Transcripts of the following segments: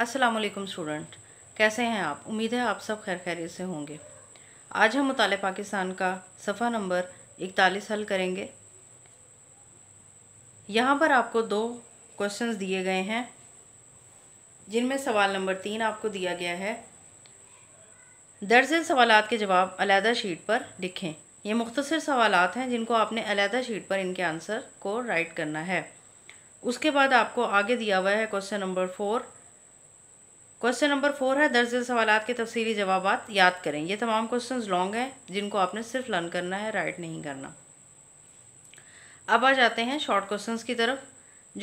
Aslam student कैसे हैं आप उम्मीद है आप सब खैर खैरियत से होंगे आज हम मुताल पाकिस्तान का सफ़ा नंबर इकतालीस हल करेंगे यहाँ पर आपको दो क्वेश्चंस दिए गए हैं जिनमें सवाल नंबर तीन आपको दिया गया है दर्ज सवाल के जवाब अलहदा शीट पर लिखें ये मुख्तर सवाल हैं जिनको आपने अलहदा शीट पर इनके आंसर को राइट करना है उसके बाद आपको आगे दिया हुआ है question number four question number four है दर्ज सवाल के तफसीली जवाब याद करें ये तमाम क्वेश्चन लॉन्ग हैं जिनको आपने सिर्फ लर्न करना है राइट नहीं करना अब आ जाते हैं शॉर्ट क्वेश्चंस की तरफ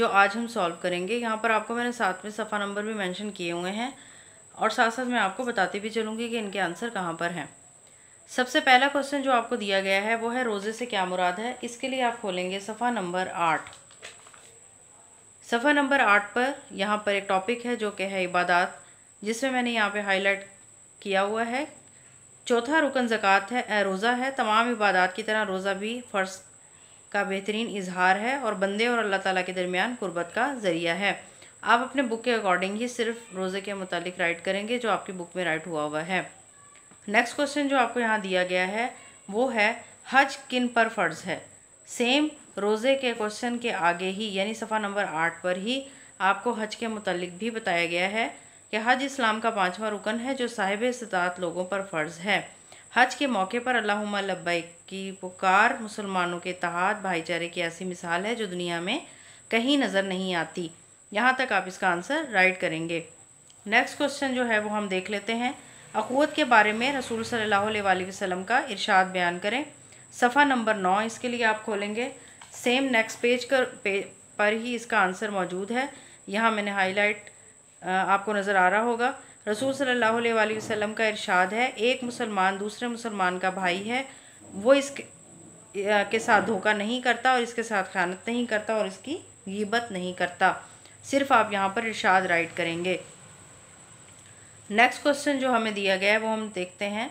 जो आज हम सॉल्व करेंगे यहाँ पर आपको मैंने साथ में सफ़ा नंबर भी मेंशन किए हुए हैं और साथ साथ मैं आपको बताती भी चलूँगी कि इनके आंसर कहाँ पर हैं सबसे पहला क्वेश्चन जो आपको दिया गया है वो है रोज़े से क्या मुराद है इसके लिए आप खोलेंगे सफ़ा नंबर आठ सफ़ा नंबर आठ पर यहाँ पर एक टॉपिक है जो कि है इबादत जिसमें मैंने यहाँ पे हाईलाइट किया हुआ है चौथा रुकन ज़क़़त है रोज़ा है तमाम इबादत की तरह रोज़ा भी फ़र्ज का बेहतरीन इजहार है और बंदे और अल्लाह ताला के दरमियान कुर्बत का ज़रिया है आप अपने बुक के अकॉर्डिंग ही सिर्फ रोज़े के मुतालिक राइट करेंगे जो आपकी बुक में राइट हुआ हुआ है नेक्स्ट क्वेश्चन जो आपको यहाँ दिया गया है वो है हज किन पर फ़र्ज है सेम रोज़े के क्वेश्चन के आगे ही यानी सफ़ा नंबर आठ पर ही आपको हज के मुतालिक भी बताया गया है कि हज इस्लाम का पाँचवा रुकन है जो साहिब सतात लोगों पर फ़र्ज़ है हज के मौके पर अल्लाह लब्बैक की पुकार मुसलमानों के तहत भाईचारे की ऐसी मिसाल है जो दुनिया में कहीं नज़र नहीं आती यहाँ तक आप इसका आंसर राइट करेंगे नेक्स्ट क्वेश्चन जो है वो हम देख लेते हैं अकूत के बारे में रसूल सल्लल्लाहु वसलम का इरशाद बयान करें सफ़ा नंबर नौ इसके लिए आप खोलेंगे सेम नेक्स्ट पेज कर पे, पर ही इसका आंसर मौजूद है यहाँ मैंने हाईलाइट आपको नज़र आ रहा होगा रसूल सल्लल्लाहु अलैहि वसल्लम का इरशाद है एक मुसलमान दूसरे मुसलमान का भाई है वो इसके के साथ धोखा नहीं करता और इसके साथ खानत नहीं करता और इसकी गिबत नहीं करता सिर्फ आप यहाँ पर इरशाद राइट करेंगे नेक्स्ट क्वेश्चन जो हमें दिया गया है वो हम देखते हैं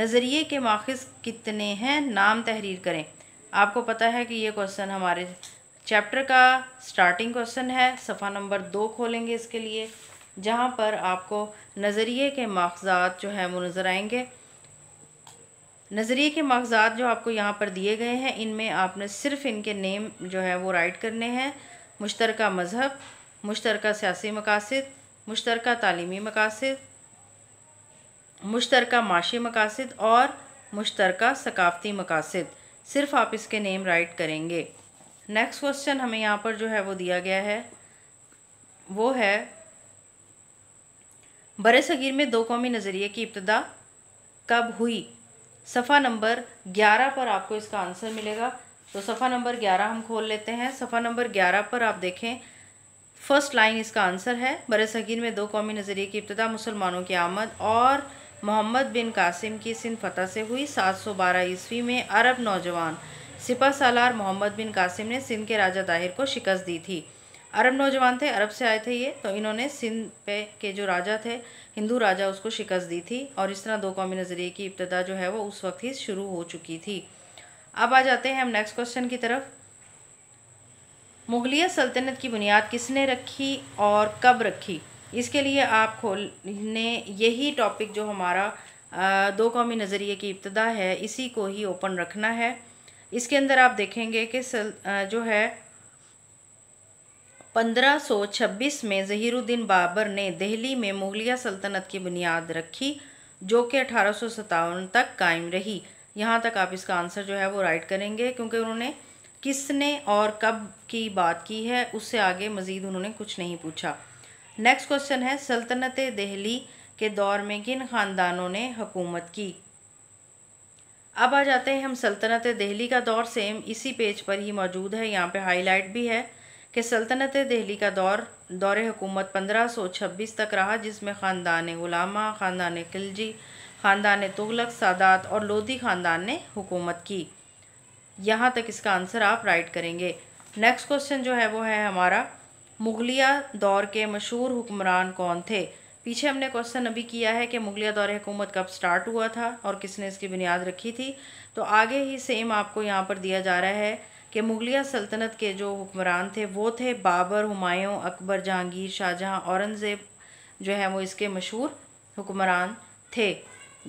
नज़रिए के माखज़ कितने हैं नाम तहरीर करें आपको पता है कि ये क्वेश्चन हमारे चैप्टर का स्टार्टिंग क्वेश्चन है सफ़ा नंबर दो खोलेंगे इसके लिए जहाँ पर आपको नज़रिए के माखजात जो है वो नज़र आएंगे नज़रिए के माखजात जो आपको यहाँ पर दिए गए हैं इनमें आपने सिर्फ इनके नेम जो है वो राइट करने हैं मुश्तर मज़हब मुश्तर सियासी मकासद मुश्तर तालीमी मकासद मुश्तर माशी मकासद और मुश्तर सकाफ़ती मकासद सिर्फ़ आप इसके नेम राइट करेंगे नेक्स्ट क्वेश्चन हमें यहाँ पर जो है वो दिया गया है वो है बर सगीर में दो कौमी नज़रिए की इब्तदा कब हुई सफ़ा नंबर ग्यारह पर आपको इसका आंसर मिलेगा तो सफ़ा नंबर ग्यारह हम खोल लेते हैं सफ़ा नंबर ग्यारह पर आप देखें फर्स्ट लाइन इसका आंसर है बर सगीर में दो कौमी नज़रिए की इब्तदा मुसलमानों की आमद और मोहम्मद बिन कासिम की सिन फतह से हुई सात सौ बारह ईस्वी में अरब नौजवान सिपा सालार मोहम्मद बिन कासिम ने सिंध के राजा दाहिर को शिकस्त दी थी अरब नौजवान थे अरब से आए थे ये तो इन्होंने सिंध पे के जो राजा थे हिंदू राजा उसको शिकस्त दी थी और इस तरह दो कौमी नज़रिए की इब्तदा जो है वो उस वक्त ही शुरू हो चुकी थी अब आ जाते हैं हम नेक्स्ट क्वेश्चन की तरफ मुगलिया सल्तनत की बुनियाद किसने रखी और कब रखी इसके लिए आप खोलने ने यही टॉपिक जो हमारा दो कौमी नज़रिए की इब्तदा है इसी को ही ओपन रखना है इसके अंदर आप देखेंगे कि जो है 1526 में जहीरुद्दीन बाबर ने दिल्ली में मुगलिया सल्तनत की बुनियाद रखी जो कि अठारह तक कायम रही यहाँ तक आप इसका आंसर जो है वो राइट करेंगे क्योंकि उन्होंने किसने और कब की बात की है उससे आगे मज़ीद उन्होंने कुछ नहीं पूछा नेक्स्ट क्वेश्चन है सल्तनत दहली के दौर में किन ख़ानदानों ने हुकूमत की अब आ जाते हैं हम सल्तनत दिल्ली का दौर सेम इसी पेज पर ही मौजूद है यहाँ पे हाईलाइट भी है कि सल्तनत दिल्ली का दौर दौर हुकूमत 1526 तक रहा जिसमें ख़ानदान गुलामा ख़ानदान खिलजी ख़ानदान तुगलक सादात और लोधी ख़ानदान ने हुकूमत की यहाँ तक इसका आंसर आप राइट करेंगे नेक्स्ट क्वेश्चन जो है वो है हमारा मुगलिया दौर के मशहूर हुक्मरान कौन थे पीछे हमने क्वेश्चन अभी किया है कि मुगलिया दौर हुकूमत कब स्टार्ट हुआ था और किसने इसकी बुनियाद रखी थी तो आगे ही सेम आपको यहाँ पर दिया जा रहा है कि मुगलिया सल्तनत के जो हुक्मरान थे वो थे बाबर हुमायूं अकबर जहांगीर शाहजहाँ औरंगज़ेब जो है वो इसके मशहूर हुक्मरान थे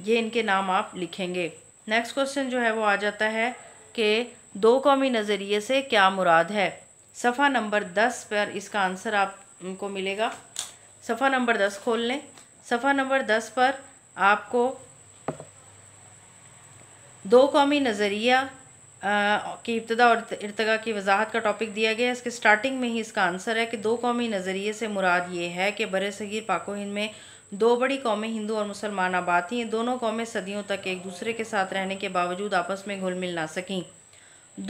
ये इनके नाम आप लिखेंगे नेक्स्ट क्वेश्चन जो है वो आ जाता है कि दो कौमी नज़रिए से क्या मुराद है सफ़ा नंबर दस पर इसका आंसर आपको मिलेगा सफ़ा नंबर दस खोल लें सफ़ा नंबर दस पर आपको दो कौमी नज़रिया की इब्तदा और इरतगा की वजाहत का टॉपिक दिया गया है इसके स्टार्टिंग में ही इसका आंसर है कि दो कौमी नज़रिए से मुराद ये है कि बर सगीर पाको हिंद में दो बड़ी कौमें हिंदू और मुसलमान आबाद थी दोनों कौमें सदियों तक एक दूसरे के साथ रहने के बावजूद आपस में घुल मिल ना सकें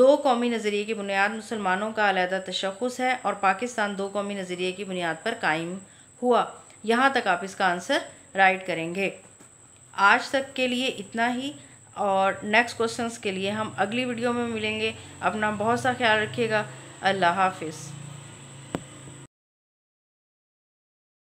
दो कौमी नज़रिए की बुनियाद मुसलमानों का अलहदा तशखस है और पाकिस्तान दो कौमी नज़रिए की बुनियाद पर कायम हुआ यहाँ तक आप इसका आंसर राइट करेंगे आज तक के लिए इतना ही और नेक्स्ट क्वेश्चंस के लिए हम अगली वीडियो में मिलेंगे अपना बहुत सा ख्याल रखिएगा अल्लाह हाफिज़